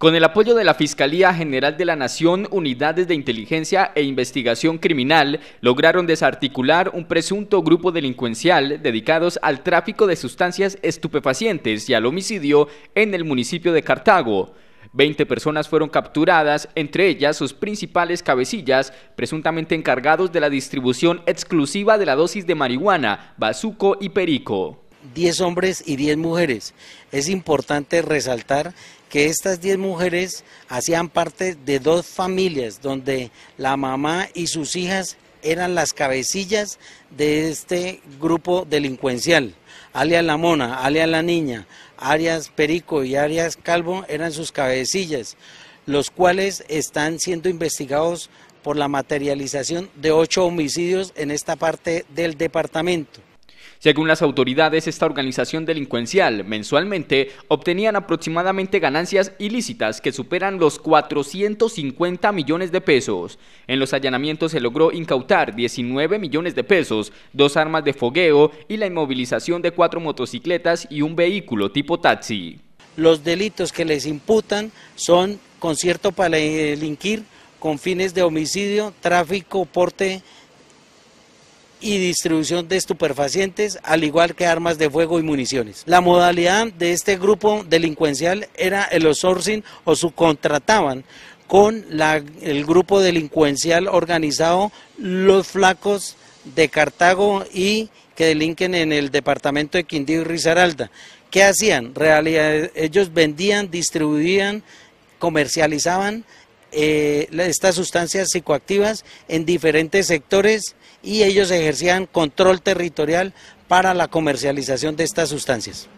Con el apoyo de la Fiscalía General de la Nación, unidades de inteligencia e investigación criminal lograron desarticular un presunto grupo delincuencial dedicados al tráfico de sustancias estupefacientes y al homicidio en el municipio de Cartago. Veinte personas fueron capturadas, entre ellas sus principales cabecillas, presuntamente encargados de la distribución exclusiva de la dosis de marihuana, bazuco y perico. 10 hombres y 10 mujeres. Es importante resaltar que estas 10 mujeres hacían parte de dos familias donde la mamá y sus hijas eran las cabecillas de este grupo delincuencial. Alias La Mona, alias La Niña, Arias Perico y Arias Calvo eran sus cabecillas, los cuales están siendo investigados por la materialización de ocho homicidios en esta parte del departamento. Según las autoridades, esta organización delincuencial mensualmente obtenían aproximadamente ganancias ilícitas que superan los 450 millones de pesos. En los allanamientos se logró incautar 19 millones de pesos, dos armas de fogueo y la inmovilización de cuatro motocicletas y un vehículo tipo taxi. Los delitos que les imputan son concierto para delinquir con fines de homicidio, tráfico, porte y distribución de estupefacientes, al igual que armas de fuego y municiones. La modalidad de este grupo delincuencial era el outsourcing o subcontrataban con el grupo delincuencial organizado Los Flacos de Cartago y que delinquen en el departamento de Quindío y Risaralda. ¿Qué hacían? Realidad, ellos vendían, distribuían, comercializaban eh, estas sustancias psicoactivas en diferentes sectores y ellos ejercían control territorial para la comercialización de estas sustancias.